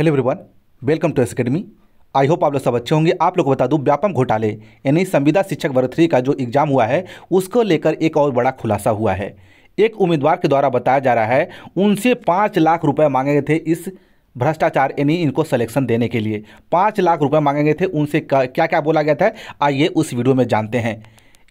hello everyone welcome to S academy I hope आप लोग सब अच्छे होंगे आप लोग को बता दूं व्यापम घोटाले यानी संविदा शिक्षक वर्ग थ्री का जो एग्ज़ाम हुआ है उसको लेकर एक और बड़ा खुलासा हुआ है एक उम्मीदवार के द्वारा बताया जा रहा है उनसे पाँच लाख रुपए मांगे गए थे इस भ्रष्टाचार यानी इनको सलेक्शन देने के लिए पाँच लाख रुपये मांगे गए थे उनसे क्या क्या बोला गया था आइए उस वीडियो में जानते हैं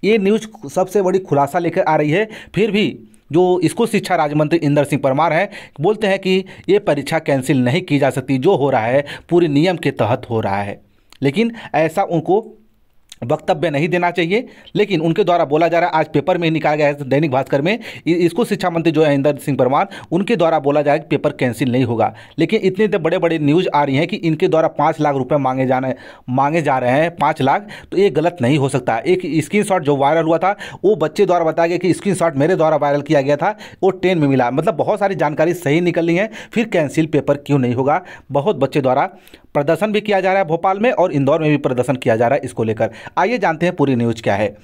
ये न्यूज़ सबसे बड़ी खुलासा लेकर आ रही है फिर भी जो स्कूल शिक्षा राज्य मंत्री इंदर सिंह परमार हैं बोलते हैं कि ये परीक्षा कैंसिल नहीं की जा सकती जो हो रहा है पूरे नियम के तहत हो रहा है लेकिन ऐसा उनको वक्तव्य नहीं देना चाहिए लेकिन उनके द्वारा बोला जा रहा है आज पेपर में ही निकाला गया है दैनिक भास्कर में स्कूल शिक्षा मंत्री जो है इंदर सिंह परमार उनके द्वारा बोला जाए कि पेपर कैंसिल नहीं होगा लेकिन इतने इतने बड़े बड़े न्यूज़ आ रही हैं कि इनके द्वारा पाँच लाख रुपये मांगे जाने मांगे जा रहे हैं पाँच लाख तो ये गलत नहीं हो सकता एक स्क्रीन जो वायरल हुआ था वो बच्चे द्वारा बताया गया कि स्क्रीन मेरे द्वारा वायरल किया गया था वो ट्रेन में मिला मतलब बहुत सारी जानकारी सही निकल रही है फिर कैंसिल पेपर क्यों नहीं होगा बहुत बच्चे द्वारा प्रदर्शन भी किया जा रहा है भोपाल में और इंदौर में भी प्रदर्शन किया जा रहा है इसको लेकर आइए जानते हैं पूरी न्यूज़ क्या है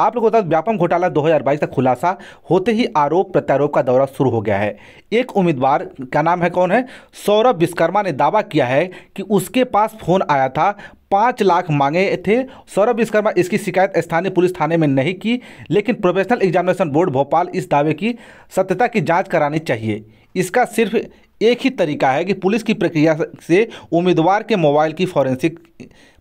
आप लोगों को बता व्यापम घोटाला 2022 का खुलासा होते ही आरोप प्रत्यारोप का दौरा शुरू हो गया है एक उम्मीदवार का नाम है कौन है सौरभ विश्वकर्मा ने दावा किया है कि उसके पास फोन आया था पाँच लाख मांगे थे सौरभ विश्वकर्मा इसकी शिकायत स्थानीय पुलिस थाने में नहीं की लेकिन प्रोफेशनल एग्जामिनेशन बोर्ड भोपाल इस दावे की सत्यता की जाँच करानी चाहिए इसका सिर्फ एक ही तरीका है कि पुलिस की प्रक्रिया से उम्मीदवार के मोबाइल की फॉरेंसिक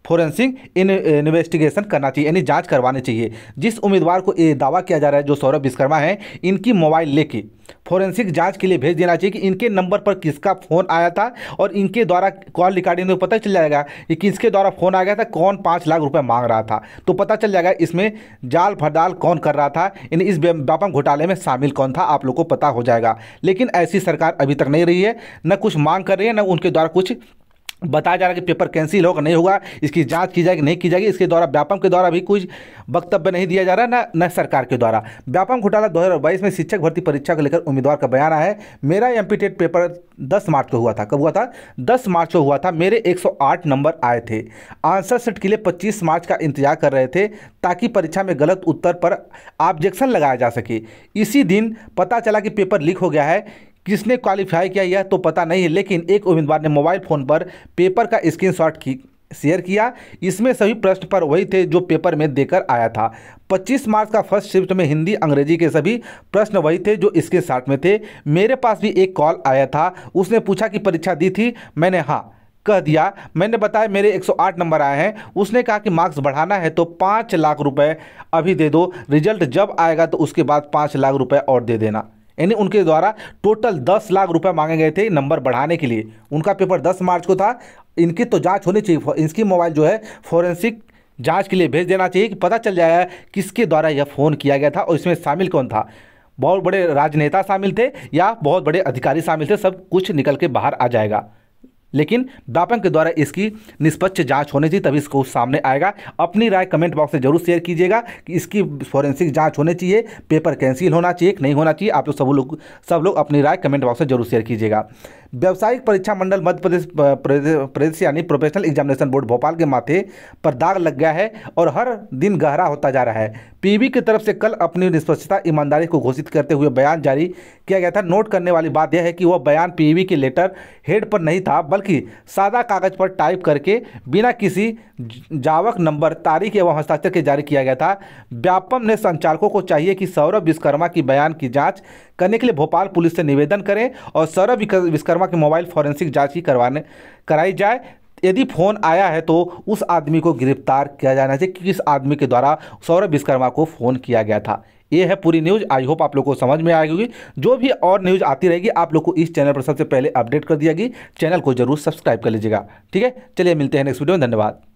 फोरेंसिक इन्वेस्टिगेशन करना चाहिए यानी जांच करवानी चाहिए जिस उम्मीदवार को ये दावा किया जा रहा है जो सौरभ विश्वकर्मा है इनकी मोबाइल लेके फोरेंसिक जांच के लिए भेज देना चाहिए कि इनके नंबर पर किसका फ़ोन आया था और इनके द्वारा कॉल रिकॉर्डिंग में पता चल जाएगा कि किसके द्वारा फ़ोन आ गया था कौन पाँच लाख रुपये मांग रहा था तो पता चल जाएगा इसमें जाल फरदाल कौन कर रहा था यानी इस व्यापम घोटाले में शामिल कौन था आप लोग को पता हो जाएगा लेकिन ऐसी सरकार अभी तक नहीं रही है न कुछ मांग कर रही है न उनके द्वारा कुछ बताया जा रहा है कि पेपर कैंसिल होगा नहीं होगा इसकी जांच की जाएगी नहीं की जाएगी इसके द्वारा व्यापम के द्वारा भी कुछ वक्तव्य नहीं दिया जा रहा है न सरकार के द्वारा व्यापम घोटाला 2022 में शिक्षक भर्ती परीक्षा को लेकर उम्मीदवार का बयान आया है मेरा एम पेपर 10 मार्च को हुआ था कब हुआ था दस मार्च को हुआ था मेरे एक नंबर आए थे आंसर सेट के लिए पच्चीस मार्च का इंतजार कर रहे थे ताकि परीक्षा में गलत उत्तर पर ऑब्जेक्शन लगाया जा सके इसी दिन पता चला कि पेपर लीक हो गया है किसने क्वालिफाई किया यह तो पता नहीं है लेकिन एक उम्मीदवार ने मोबाइल फ़ोन पर पेपर का स्क्रीनशॉट की शेयर किया इसमें सभी प्रश्न पर वही थे जो पेपर में देकर आया था 25 मार्च का फर्स्ट शिफ्ट में हिंदी अंग्रेजी के सभी प्रश्न वही थे जो इसके साथ में थे मेरे पास भी एक कॉल आया था उसने पूछा कि परीक्षा दी थी मैंने हाँ कह दिया मैंने बताया मेरे 108 नंबर आए हैं उसने कहा कि मार्क्स बढ़ाना है तो पाँच लाख रुपये अभी दे दो रिजल्ट जब आएगा तो उसके बाद पाँच लाख रुपये और दे देना यानी उनके द्वारा टोटल दस लाख रुपए मांगे गए थे नंबर बढ़ाने के लिए उनका पेपर दस मार्च को था इनकी तो जांच होनी चाहिए इनकी मोबाइल जो है फॉरेंसिक जांच के लिए भेज देना चाहिए कि पता चल जाएगा किसके द्वारा यह फ़ोन किया गया था और इसमें शामिल कौन था बहुत बड़े राजनेता शामिल थे या बहुत बड़े अधिकारी शामिल थे सब कुछ निकल के बाहर आ जाएगा लेकिन दापंग के द्वारा इसकी निष्पक्ष जांच होनी चाहिए तभी इसको सामने आएगा अपनी राय कमेंट बॉक्स में जरूर शेयर कीजिएगा कि इसकी फॉरेंसिक जांच होनी चाहिए पेपर कैंसिल होना चाहिए नहीं होना चाहिए आप लोग सब लोग सब लोग अपनी राय कमेंट बॉक्स में जरूर शेयर कीजिएगा व्यावसायिक परीक्षा मंडल मध्य प्रदेश प्रदेश यानी प्रोफेशनल एग्जामिनेशन बोर्ड भोपाल के माथे पर दाग लग गया है और हर दिन गहरा होता जा रहा है पीबी की तरफ से कल अपनी निष्पक्षता ईमानदारी को घोषित करते हुए बयान जारी किया गया था नोट करने वाली बात यह है कि वह बयान पीबी के लेटर हेड पर नहीं था बल्कि सादा कागज पर टाइप करके बिना किसी जावक नंबर तारीख एवं हस्ताक्षर के जारी किया गया था व्यापम ने संचालकों को चाहिए कि सौरभ विश्वकर्मा की बयान की जाँच करने के लिए भोपाल पुलिस से निवेदन करें और सौरभ विश्वकर्मा शर्मा की मोबाइल फॉरेंसिक जांच की करवाने कराई जाए यदि फोन आया है तो उस आदमी को गिरफ्तार किया जाना चाहिए कि किस आदमी के द्वारा सौरभ विश्वकर्मा को फ़ोन किया गया था ये है पूरी न्यूज़ आई होप आप लोग को समझ में आएगी जो भी और न्यूज़ आती रहेगी आप लोग को इस चैनल पर सबसे पहले अपडेट कर दिया चैनल को जरूर सब्सक्राइब कर लीजिएगा ठीक है चलिए मिलते हैं नेक्स्ट वीडियो में धन्यवाद